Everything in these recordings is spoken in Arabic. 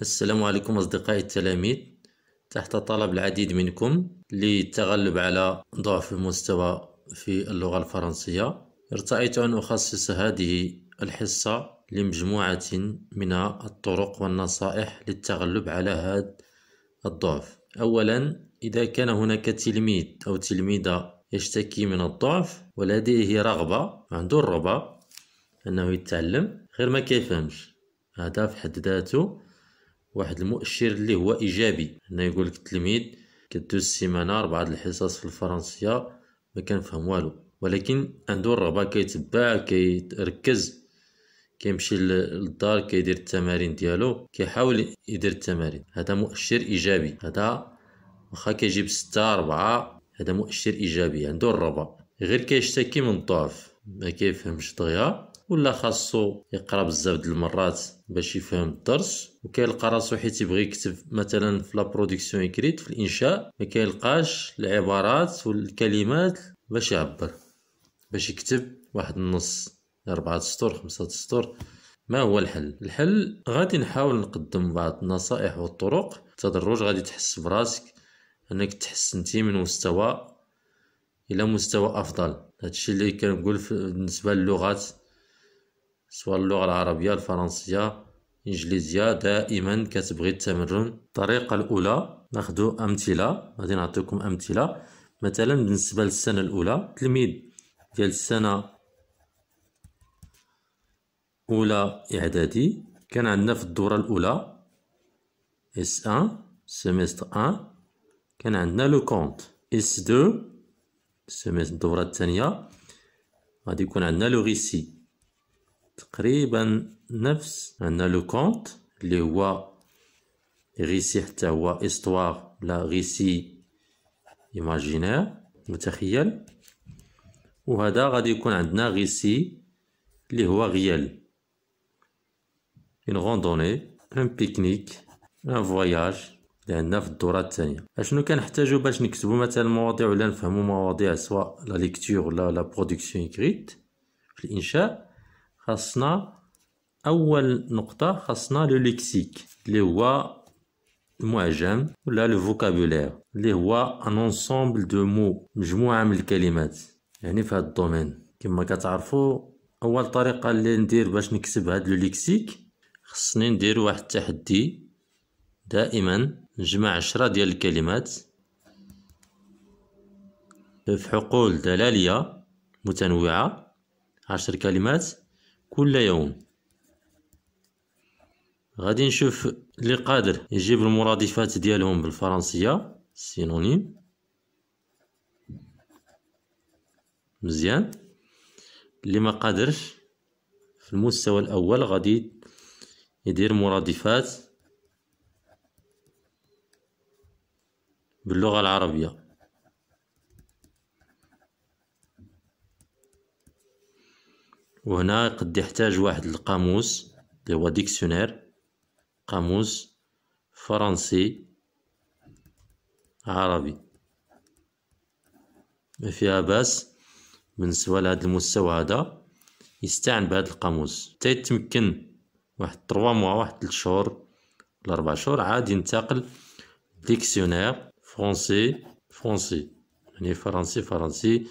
السلام عليكم أصدقائي التلاميذ تحت طلب العديد منكم للتغلب على ضعف المستوى في اللغة الفرنسية ارتأيت أن أخصص هذه الحصة لمجموعة من الطرق والنصائح للتغلب على هذا الضعف أولا إذا كان هناك تلميذ أو تلميذة يشتكي من الضعف ولديه رغبة عنده الرغبة أنه يتعلم غير ما كيفهمش هذا في حد ذاته واحد المؤشر اللي هو ايجابي هنا يقول لك التلميذ كدوز السيمانه اربعه الحصص في الفرنسيه ما كنفهم والو ولكن عنده الرغبه كيتبع كيركز كيمشي للدار كيدير التمارين ديالو كيحاول يدير التمارين هذا مؤشر ايجابي هذا واخا كيجيب ستة أربعة هذا مؤشر ايجابي عنده الرغبه غير كيشتكي من الضعف ما كيفهمش دغيا ولا خاصو يقرا بزاف د المرات باش يفهم الدرس وكيلقى راسو حيت يبغي يكتب مثلا في لا برودكسيون اكريت في الانشاء ما كيلقاش العبارات والكلمات باش يعبر باش يكتب واحد النص أربعة سطور خمسة سطور ما هو الحل الحل غادي نحاول نقدم بعض النصائح والطرق تدرج غادي تحس براسك انك تحسنتي من مستوى الى مستوى افضل هادشي اللي كنقول بالنسبه للغات سواء اللغة العربية الفرنسية الإنجليزية دائما كتبغي التمرن الطريقة الأولى ناخدو أمثلة غادي نعطيكم أمثلة مثلا بالنسبة للسنة الأولى تلميذ ديال السنة أولى إعدادي كان عندنا في الدورة الأولى اس ان سيمستر ان كان عندنا لو كونت اس دو الدورة الثانية غادي يكون عندنا لو ريسي تقريبا نفس عندنا لو كونت اللي هو ريسي حتى هو استوار لا ريسي ايماجينير متخيل وهذا غادي يكون عندنا ريسي اللي هو غيال اون غوندوني ان بيكنيك ان فواياج عندنا في الدورة الثانية اشنو كنحتاجو باش نكتبو مثلا مواضيع ولا نفهمو مواضيع سواء لا ليكتور ولا لا برودكسيون اكريت في الانشاء خاصنا اول نقطه خاصنا لو ليكسيك اللي هو المعجم ولا لو فوكابولير اللي هو ان انسومبل دو مو مجموعه من الكلمات يعني في هاد الدومين كما كتعرفوا اول طريقه اللي ندير باش نكسب هاد لو ليكسيك خصني ندير واحد التحدي دائما نجمع عشرة ديال الكلمات في حقول دلالية متنوعة عشر كلمات كل يوم غادي نشوف اللي قادر يجيب المرادفات ديالهم بالفرنسية سينونيم مزيان اللي ما قادرش في المستوى الأول غادي يدير مرادفات باللغة العربية وهنا قد يحتاج واحد القاموس اللي هو ديكسيونير قاموس فرنسي عربي ما فيها باس بالنسبة لهذا المستوى هذا يستعن بهذا القاموس حتى يتمكن واحد 3 موا واحد 3 شهور ولا 4 شهور عاد ينتقل ديكسيونير فرونسي فرونسي يعني فرنسي فرنسي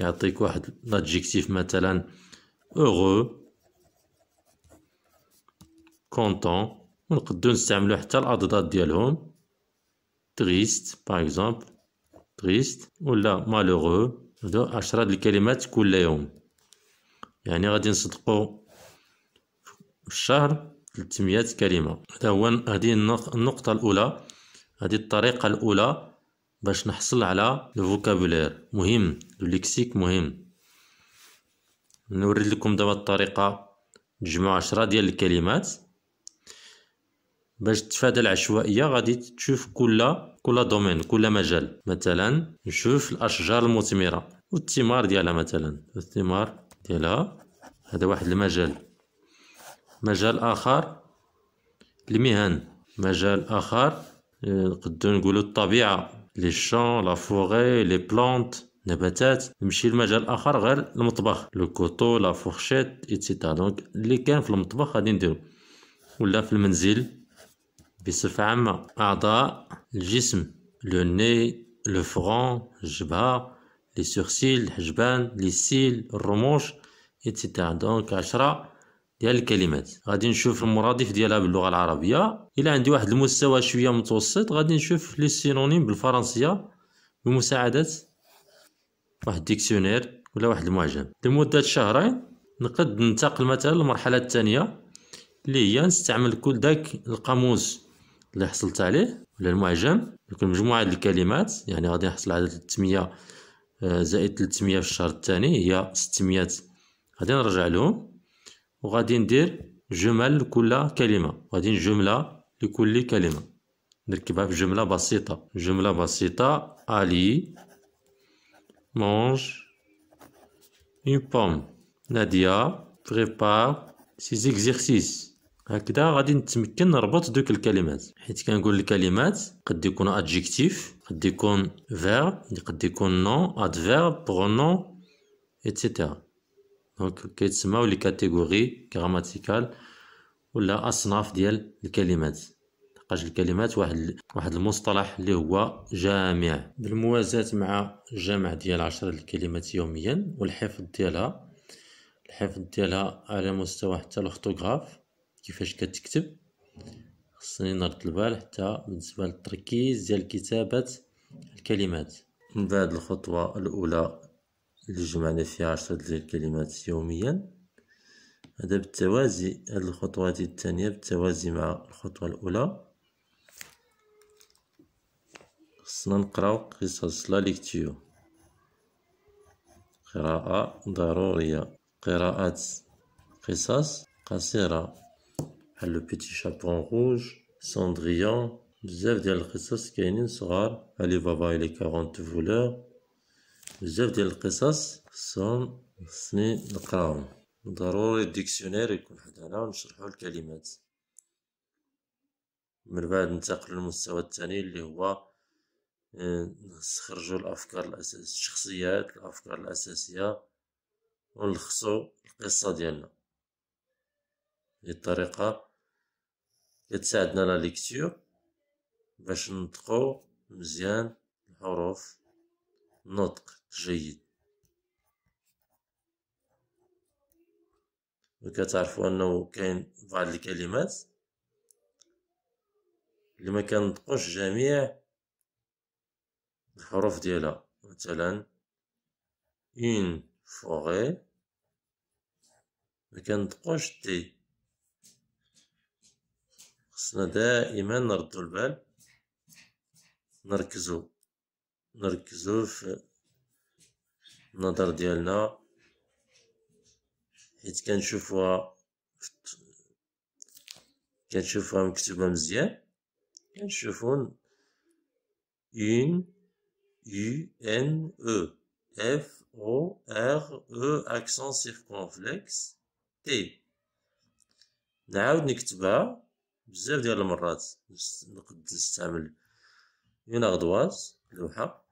يعطيك واحد لادجيكتيف مثلا heureux content ونقدو نستعملو حتى الأضداد ديالهم triste par exemple triste ولا malheureux هادو عشرة الكلمات كل يوم يعني غادي نصدقو في الشهر 300 كلمة هذا هو هذه النقطة الأولى هذه الطريقة الأولى باش نحصل على الفوكابولير مهم اللكسيك مهم نوري لكم دابا الطريقه تجمعوا عشرة ديال الكلمات باش تفادى العشوائيه غادي تشوف كل كل دومين كل مجال مثلا نشوف الاشجار المثمره والثمار ديالها مثلا الثمار ديالها هذا واحد المجال مجال اخر المهن مجال اخر نقدروا نقولوا الطبيعه لي شون لا فوري لي بلانت نباتات نمشي لمجال اخر غير المطبخ لو كوطو لا فورشيت ايتترا دونك اللي كان في المطبخ غادي نديرو ولا في المنزل بصفه عامه اعضاء الجسم لو ني لو فرون الجبهه لي سورسيل الحجبان لي سيل الرموش ايتترا دونك عشرة ديال الكلمات غادي نشوف المرادف ديالها باللغه العربيه الى عندي واحد المستوى شويه متوسط غادي نشوف لي سينونيم بالفرنسيه بمساعده واحد ديكسيونير ولا واحد المعجم لمدة شهرين نقد ننتقل مثلا للمرحلة الثانية اللي هي نستعمل كل داك القاموس اللي حصلت عليه ولا المعجم يكون مجموعة الكلمات يعني غادي نحصل على 300 آه، زائد 300 في الشهر الثاني هي 600 غادي نرجع لهم وغادي ندير جمل لكل كلمة غادي جملة لكل كلمة نركبها في جملة بسيطة جملة بسيطة ألي mange une pomme. Nadia prépare ses exercices. هكذا غادي نتمكن نربط دوك الكلمات حيت كنقول الكلمات قد يكون ادجيكتيف قد يكون فيرب قد يكون نون ادفيرب برونون ايتترا دونك كيتسماو لي غراماتيكال ولا اصناف ديال الكلمات لحقاش الكلمات واحد واحد المصطلح اللي هو جامع بالموازاة مع الجمع ديال عشرة الكلمات يوميا والحفظ ديالها الحفظ ديالها على مستوى حتى الاورثوغراف كيفاش كتكتب خصني نرد البال حتى بالنسبة للتركيز ديال كتابة الكلمات من بعد الخطوة الأولى اللي جمعنا فيها عشرة ديال الكلمات يوميا هذا بالتوازي هذه الخطوة الثانية بالتوازي مع الخطوة الأولى خصنا نقراو قصص لا ليكتيو قراءة ضرورية قراءة قصص قصيرة بحال لو بيتي شابون روج سوندريون بزاف ديال القصص كاينين صغار علي بابا لي كارونت فولور بزاف ديال القصص خصهم خصني نقراهم ضروري الديكسيونير يكون حدانا ونشرحو الكلمات من بعد ننتقل للمستوى الثاني اللي هو نخرجوا الافكار الاساسيه الشخصيات الافكار الاساسيه ونلخصوا القصه ديالنا هذه الطريقه كتساعدنا لا ليكتور باش ننطقو مزيان الحروف نطق جيد وكتعرفوا انه كاين بعض الكلمات اللي ما كنطقوش جميع الحروف ديالها مثلا اون فوغي كنطقوش تي خصنا دائما نردو البال نركزو نركزو في النظر ديالنا حيت كنشوفوها كنشوفوها مكتوبة مزيان كنشوفو اون U-N-E, F-O-R-E accent circonflexe, T. نعاود نكتبها بزاف ديال المرات نقد نستعمل اون اغدواز لوحة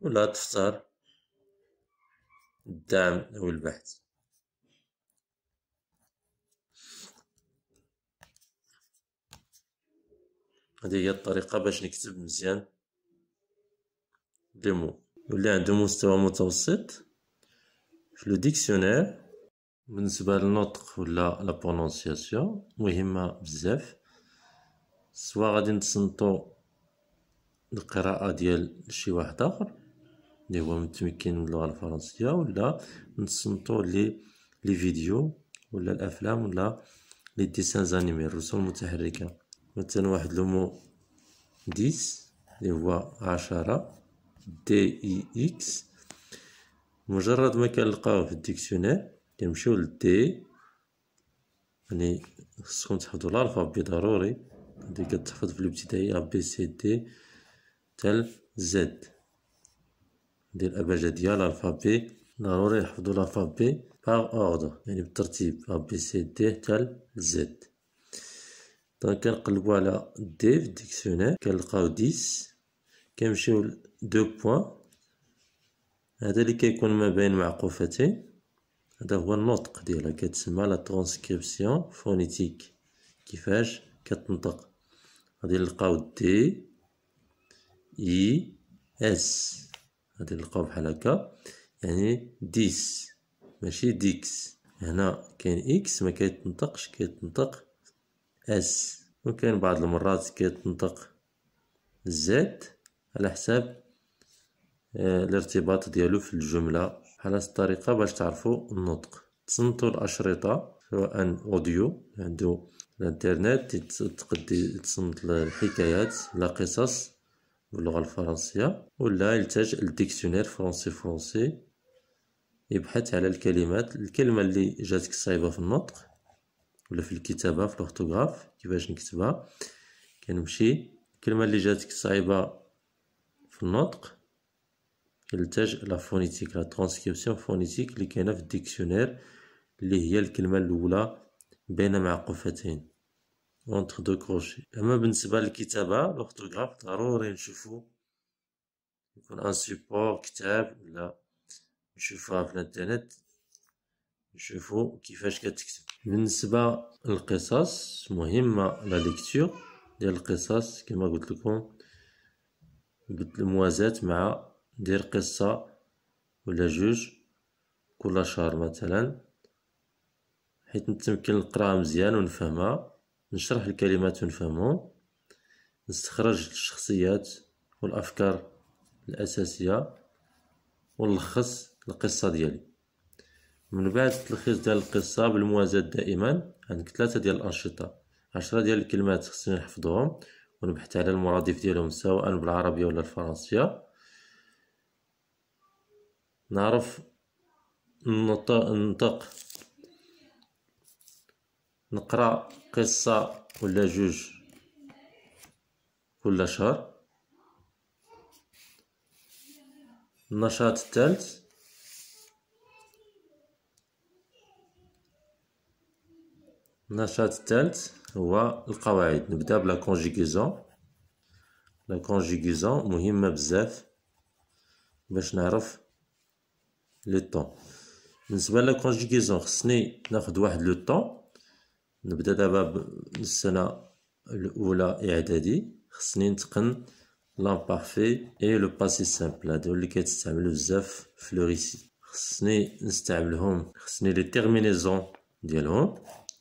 ولا دفتر الدعم أو البحث هذه هي الطريقة باش نكتب مزيان ديمو ولا عندو مستوى متوسط في لو ديكسيونير بالنسبة للنطق ولا لا برونونسياسيون مهمة بزاف سوا غادي نتصنتو القراءة ديال شي واحد آخر اللي هو متمكن من اللغة الفرنسية ولا نتصنتو لي لي فيديو ولا الأفلام ولا لي ديسان زانيمي الرسوم المتحركة مثلا واحد لومو ديس اللي هو عشرة دي اي اكس مجرد ما كنلقاوه في الديكسيونير كنمشيو دي يعني خصكم تحفظوا الالفا ضروري هادي كتحفظ في الابتدائي ا بي سي دي تال زد ندير الابجديه ديال الالفابي ضروري نحفظوا الالفابي باغ اوردر يعني بالترتيب ا بي سي دي تال زد دونك كنقلبوا على دي في الديكسيونير كنلقاو ديس كنمشيو لدو بوان هذا اللي كيكون ما بين معقوفتين هذا هو النطق ديالها كتسمى لا ترانسكريبسيون فونيتيك كيفاش كتنطق غادي نلقاو دي اي اس غادي نلقاو بحال هكا يعني ديس ماشي ديكس هنا كاين اكس ما كيتنطقش كيتنطق اس وكاين بعض المرات كيتنطق زد على حساب آه، الارتباط ديالو في الجملة على الطريقة باش تعرفوا النطق تصنتوا الأشرطة سواء أوديو عندو الانترنت تقدي تصنت الحكايات لا قصص باللغة الفرنسية ولا يلتاج الديكسيونير فرنسي فرنسي يبحث على الكلمات الكلمة اللي جاتك صعيبة في النطق ولا في الكتابة في الأورتوغراف كيفاش نكتبها كنمشي الكلمة اللي جاتك صعيبة في النطق يلتج لا فونيتيك لا ترانسكريبسيون فونيتيك اللي كاينه في الديكسيونير اللي هي الكلمه الاولى بين معقوفتين اونتر دو كروشي اما بالنسبه للكتابه لورتوغراف ضروري نشوفو يكون ان سيبور كتاب ولا نشوفها في الانترنت نشوفو كيفاش كتكتب بالنسبه للقصص مهمه لا ليكتور ديال القصص كما قلت لكم قلت الموازات مع دير قصة ولا جوج كل شهر مثلا حيت نتمكن نقراها مزيان ونفهمها نشرح الكلمات ونفهمهم نستخرج الشخصيات والأفكار الأساسية ونلخص القصة ديالي من بعد التلخيص ديال القصة بالموازاة دائما عندك ثلاثة ديال الأنشطة عشرة ديال الكلمات خصني نحفظهم ونبحث على المرادف ديالهم سواء بالعربية ولا الفرنسية نعرف ننطق نقرا قصة ولا جوج كل شهر النشاط الثالث النشاط الثالث هو القواعد نبدا بلا كونجيغيزون لا كونجيغيزون مهمه بزاف باش نعرف لو طون بالنسبه لا كونجيغيزون خصني ناخد واحد لو طون نبدا دابا السنه الاولى اعدادي خصني نتقن لامبارفي اي لو باسي سامبل هادو اللي كتستعملو بزاف في لو ريسي خصني نستعملهم خصني لي تيرمينيزون ديالهم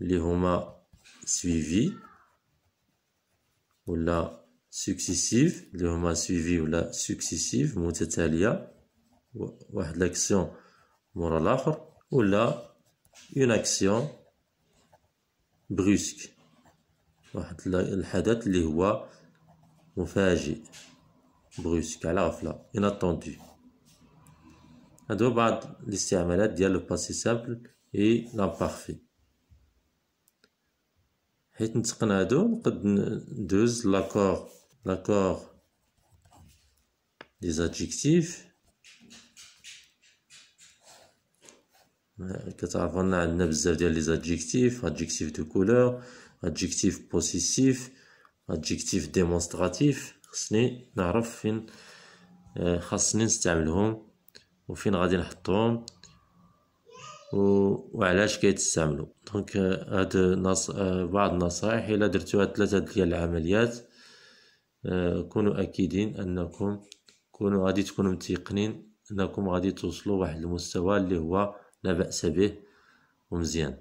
les suivi suivis ou la successive, les suivi suivis ou la successive, mutatalia ou l'action Moralachor, ou la une action brusque, ou la Hadat, fait brusque, à la inattendu. Adobad, le simple et l'imparfait. حيت هادو نقد ندوز لاكور لاكور لي زادجيكتيف كتعرفوا ان عندنا بزاف ديال لي زادجيكتيف ادجيكتيف دو كولور ادجيكتيف بوسيسيف ادجيكتيف ديمونستراتيف خصني نعرف فين خاصني نستعملهم وفين غادي نحطهم وعلاش كيتستعملوا دونك آه، هاد نص... آه، بعض النصائح الا درتو هاد ثلاثه ديال العمليات آه، كونوا اكيدين انكم كونوا غادي تكونوا متيقنين انكم غادي توصلوا واحد المستوى اللي هو لا باس به ومزيان